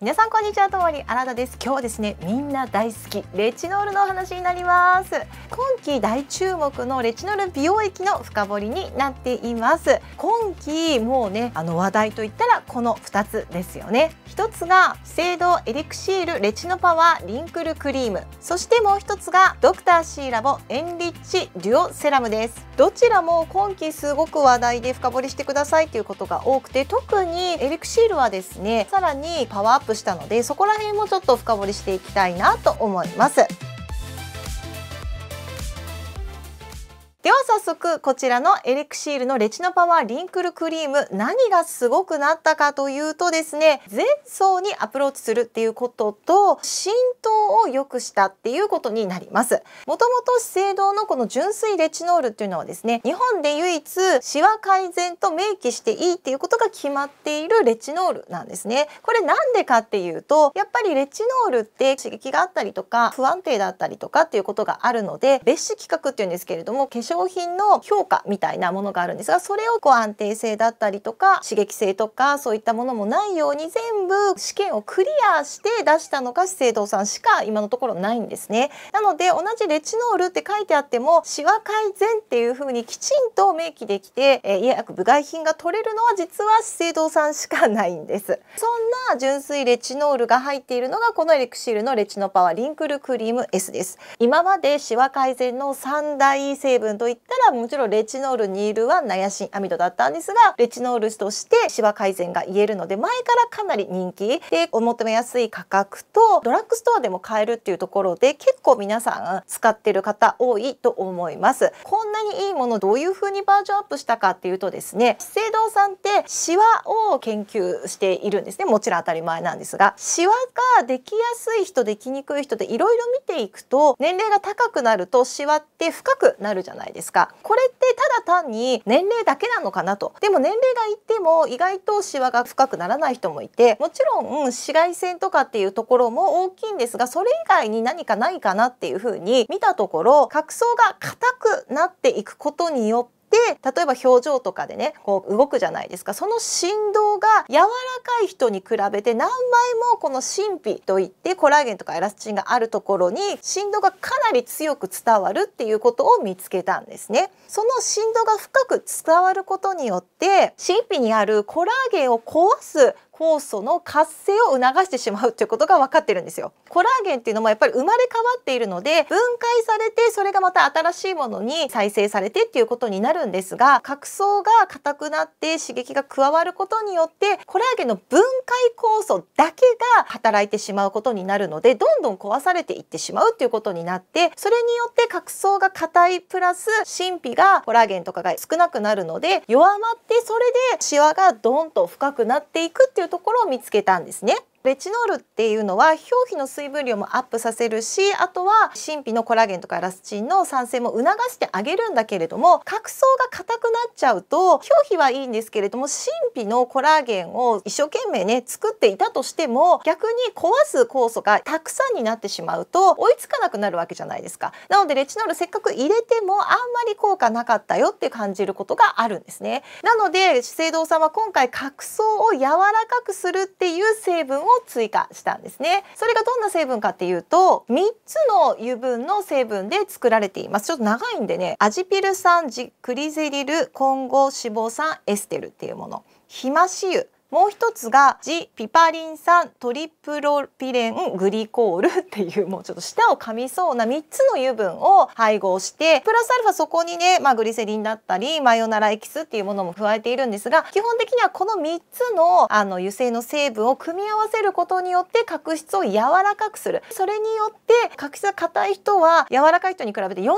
皆さんこんにちはともりあらたです今日はですねみんな大好きレチノールのお話になります今期大注目のレチノール美容液の深掘りになっています今期もうねあの話題といったらこの2つですよね1つが資生堂エリクシールレチノパワーリンクルクリームそしてもう1つがドクターシーラボエンリッチデュオセラムですどちらも今期すごく話題で深掘りしてくださいということが多くて特にエリクシールはですねさらにパワーップしたのでそこら辺もちょっと深掘りしていきたいなと思います。では早速こちらのエレクシールのレチノパワーリンクルクリーム何がすごくなったかというとですね前層にアプローチするっていうことと浸透を良くしたっていうことになりますもともと資生堂のこの純粋レチノールっていうのはですね日本で唯一シワ改善と明記していいっていうことが決まっているレチノールなんですねこれなんでかっていうとやっぱりレチノールって刺激があったりとか不安定だったりとかっていうことがあるので別紙規格っていうんですけれども化粧商品の評価みたいなものがあるんですがそれをこう安定性だったりとか刺激性とかそういったものもないように全部試験をクリアして出したのが資生堂さんしか今のところないんですね。なので同じレチノールって書いてあってもシワ改善っていう風にきちんと明記できて、え医薬部外品が取れるのは実は資生堂さんしかないんです。そんな純粋レチノールが入っているのがこのエリクシールのレチノパワーリンクルクリーム S です。今までシワ改善の3大成分とと言ったらもちろんレチノールニールはナヤシンアミドだったんですがレチノールとしてシワ改善が言えるので前からかなり人気でお求めやすい価格とドラッグストアでも買えるっていうところで結構皆さん使ってる方多いと思いますこんなにいいものどういう風にバージョンアップしたかっていうとですね資生堂さんってシワを研究しているんですねもちろん当たり前なんですがシワができやすい人できにくい人でいろいろ見ていくと年齢が高くなるとシワって深くなるじゃないですかこれってただ単に年齢だけなのかなとでも年齢がいっても意外とシワが深くならない人もいてもちろん、ん、紫外線とかっていうところも大きいんですがそれ以外に何かないかなっていうふうに見たところ角層が硬くなっていくことによってで例えば表情とかでねこう動くじゃないですかその振動が柔らかい人に比べて何倍もこの神秘といってコラーゲンとかエラスチンがあるところに振動がかなり強く伝わるっていうことを見つけたんですね。その振動が深く伝わることによって神秘にあるコラーゲンを壊す酵素の活性を促してしまうということが分かってるんですよコラーゲンっていうのもやっぱり生まれ変わっているので分解されてそれがまた新しいものに再生されてっていうことになるんですが角層が硬くなって刺激が加わることによってコラーゲンの分解酵素だけが働いてしまうことになるのでどんどん壊されていってしまうっていうことになってそれによって角層が硬いプラス神秘がコラーゲンとかが少なくなるので弱まってそれでシワがどんと深くなっていくっていういうところを見つけたんですね。レチノールっていうのは表皮の水分量もアップさせるしあとは神秘のコラーゲンとかラスチンの酸性も促してあげるんだけれども角層が硬くなっちゃうと表皮はいいんですけれども神秘のコラーゲンを一生懸命ね作っていたとしても逆に壊す酵素がたくさんになってしまうと追いつかなくなるわけじゃないですかなのでレチノールせっかく入れてもあんまり効果なかったよって感じることがあるんですねなので資生堂さんは今回角層を柔らかくするっていう成分をを追加したんですねそれがどんな成分かっていうと3つの油分の成分で作られていますちょっと長いんでねアジピル酸ジクリゼリル混合脂肪酸エステルっていうものヒマシ油もう一つがジピパリン酸トリプロピレングリコールっていうもうちょっと舌を噛みそうな3つの油分を配合してプラスアルファそこにね、まあ、グリセリンだったりマヨナラエキスっていうものも加えているんですが基本的にはこの3つのあの油性の成分を組み合わせることによって角質を柔らかくするそれによって角質が硬い人は柔らかい人に比べて40%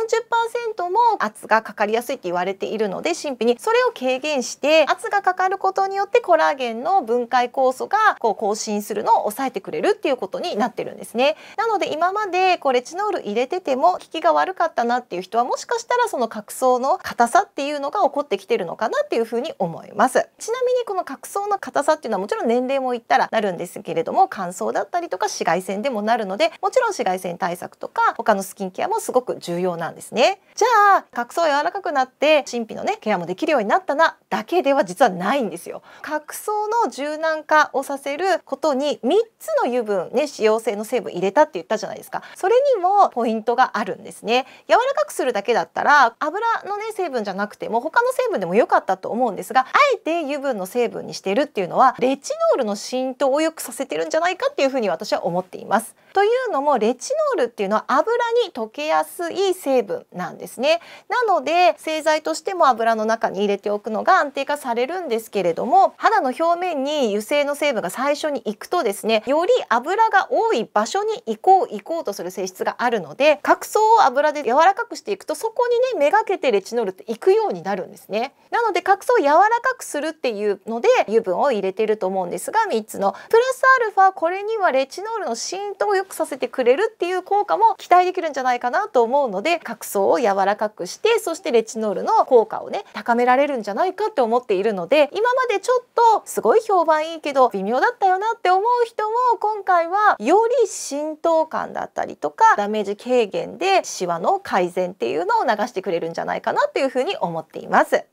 も圧がかかりやすいって言われているので神秘にそれを軽減して圧がかかることによってコラーゲンのの分解酵素がこう更新するのを抑えてくれるっていうことになってるんですね。なので今までこうレチノール入れてても効きが悪かったなっていう人はもしかしたらその角層の硬さっていうのが起こってきてるのかなっていうふうに思います。ちなみにこの角層の硬さっていうのはもちろん年齢もいったらなるんですけれども乾燥だったりとか紫外線でもなるのでもちろん紫外線対策とか他のスキンケアもすごく重要なんですね。じゃあ角層柔らかくなって神秘のねケアもできるようになったなだけでは実はないんですよ。角層のの柔軟化をさせることに3つの油分ね使用性の成分入れたって言ったじゃないですかそれにもポイントがあるんですね柔らかくするだけだったら油のね成分じゃなくても他の成分でも良かったと思うんですがあえて油分の成分にしてるっていうのはレチノールの浸透を良くさせてるんじゃないかっていうふうに私は思っていますというのもレチノールっていうのは油に溶けやすい成分なんですね。なので製剤としても油の中に入れておくのが安定化されるんですけれども肌の表面に油性の成分が最初に行くとですねより油が多い場所に行こう行こうとする性質があるので角層を油で柔らかくしていくとそこにねめがけてレチノールって行くようになるんですね。なので角層を柔らかくするっていうので油分を入れてると思うんですが3つのプラスアルファこれにはレチノールの浸透くさせてくれるっていう効果も期待できるんじゃないかなと思うので角層を柔らかくしてそしてレチノールの効果をね高められるんじゃないかって思っているので今までちょっとすごい評判いいけど微妙だったよなって思う人も今回はより浸透感だったりとかダメージ軽減でシワの改善っていうのを流してくれるんじゃないかなっていうふうに思っています。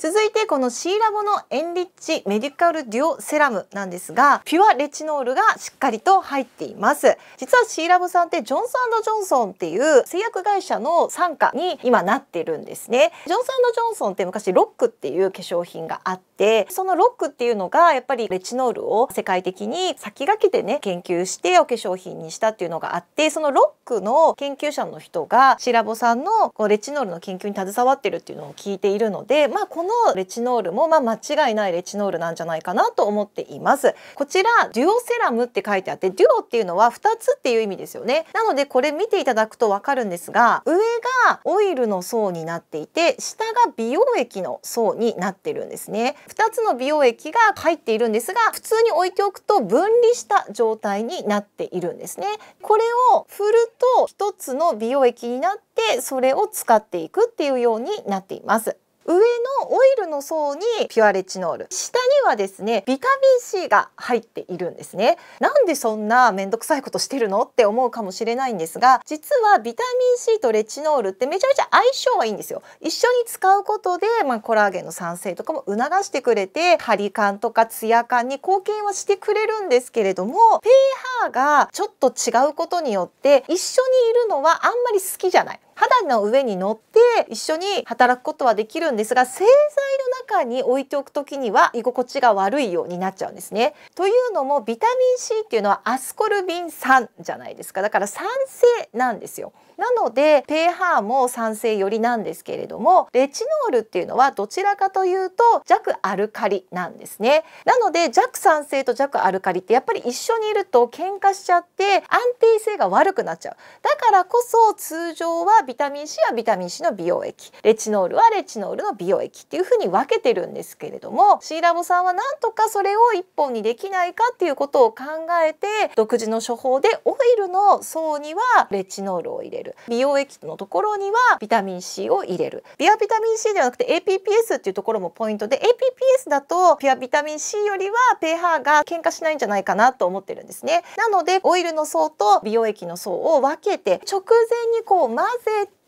続いてこのシーラボのエンリッチメディカルデュオセラムなんですがピュアレチノールがしっかりと入っています実はシーラボさんってジョンソンジョンソンっていう製薬会社の傘下に今なってるんですねジョンソンジョンソンって昔ロックっていう化粧品があってそのロックっていうのがやっぱりレチノールを世界的に先駆けてね研究してお化粧品にしたっていうのがあってそのロックの研究者の人がシーラボさんのこうレチノールの研究に携わってるっていうのを聞いているのでまあこののレチノールも、まあ、間違いないレチノールなんじゃないかなと思っていますこちらデュオセラムって書いてあってデュオっていうのは2つっていう意味ですよねなのでこれ見ていただくとわかるんですが上がオイルの層になっていて下が美容液の層になってるんですね2つの美容液が入っているんですが普通に置いておくと分離した状態になっているんですねこれを振ると1つの美容液になってそれを使っていくっていうようになっています上のオイルの層にピュアレチノール下にはですねビタミン C が入っているんですねなんでそんな面倒くさいことしてるのって思うかもしれないんですが実はビタミン C とレチノールってめちゃめちゃ相性はいいんですよ一緒に使うことでまあ、コラーゲンの酸性とかも促してくれて張り感とかツヤ感に貢献はしてくれるんですけれども pH がちょっと違うことによって一緒にいるのはあんまり好きじゃない肌の上に乗って一緒に働くことはできるんですが製剤中に置いておくときには居心地が悪いようになっちゃうんですね。というのもビタミン C っていうのはアスコルビン酸じゃないですかだから酸性なんですよ。なので pH も酸性寄りなんですけれどもレチノールっていうのはどちらかというと弱アルカリなんですねなので弱酸性と弱アルカリってやっぱり一緒にいると喧嘩しちゃって安定性が悪くなっちゃうだからこそ通常はビタミン C はビタミン C の美容液レチノールはレチノールの美容液っていう風に分けてるんですけれどもシーラボさんはなんとかそれを1本にできないかっていうことを考えて独自の処方でオイルの層にはレチノールを入れる美容液のところにはビタミン C を入れるビアビタミン C ではなくて APPS っていうところもポイントで APPS だとピュアビタミン C よりは pH が喧嘩しないんじゃないかなと思ってるんですねなのでオイルの層と美容液の層を分けて直前にこう混ぜて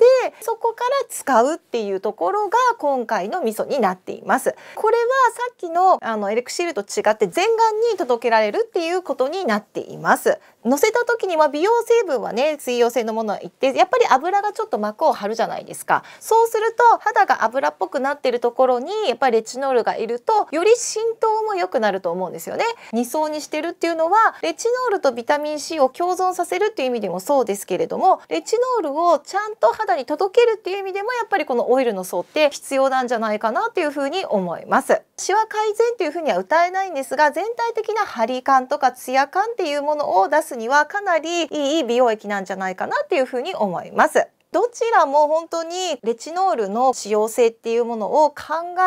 そこから使うっていうところが今回の味噌になっていますこれはさっきのあのエレクシールと違って全顔に届けられるっていうことになっています乗せた時には美容成分はね水溶性のものは一定やっぱり油がちょっと膜を張るじゃないですかそうすると肌が油っぽくなってるところにやっぱりレチノールがいるとより浸透も良くなると思うんですよね2層にしてるっていうのはレチノールとビタミン C を共存させるっていう意味でもそうですけれどもレチノールをちゃんと肌方に届けるっていう意味でもやっぱりこのオイルの層って必要なんじゃないかなというふうに思います。シワ改善というふうには歌えないんですが全体的なハリ感とかツヤ感っていうものを出すにはかなりいい美容液なんじゃないかなっていうふうに思います。どちらも本当にレチノールの使用性っていうものを考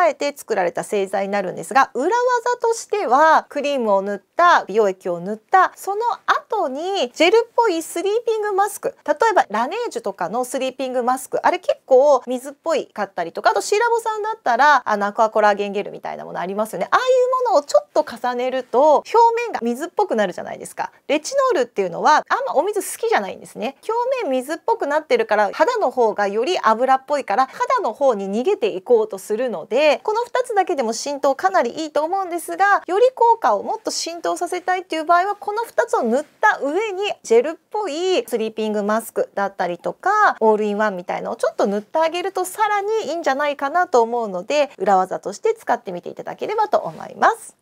えて作られた製剤になるんですが裏技としてはクリームを塗った美容液を塗ったその後にジェルっぽいスリーピングマスク例えばラネージュとかのスリーピングマスクあれ結構水っぽいかったりとかあとシーラボさんだったらあのアクアコラーゲンゲルみたいなものありますよねああいうものをちょっと重ねると表面が水っぽくなるじゃないですかレチノールっていうのはあんまお水好きじゃないんですね表面水っぽくなってるから肌の方がより油っぽいから肌の方に逃げていこうとするのでこの2つだけでも浸透かなりいいと思うんですがより効果をもっと浸透させたいっていう場合はこの2つを塗った上にジェルっぽいスリーピングマスクだったりとかオールインワンみたいのをちょっと塗ってあげるとさらにいいんじゃないかなと思うので裏技として使ってみていただければと思います。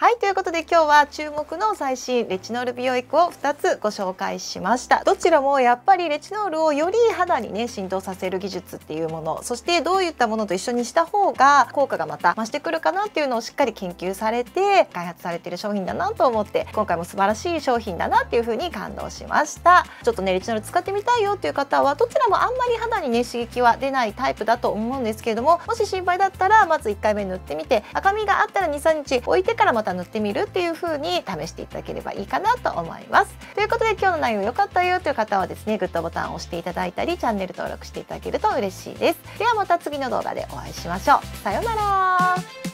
はいということで今日は注目の最新レチノール美容液を2つご紹介しましたどちらもやっぱりレチノールをより肌にね浸透させる技術っていうものそしてどういったものと一緒にした方が効果がまた増してくるかなっていうのをしっかり研究されて開発されてる商品だなと思って今回も素晴らしい商品だなっていう風に感動しましたちょっとねレチノール使ってみたいよっていう方はどちらもあんまり肌にね刺激は出ないタイプだと思うんですけれどももし心配だったらまず1回目塗ってみて赤みがあったら23日置いてからまたか塗ってみるっていう風に試していただければいいかなと思います。ということで今日の内容良かったよという方はですねグッドボタンを押していただいたりチャンネル登録していただけると嬉しいです。ではまた次の動画でお会いしましょう。さようなら。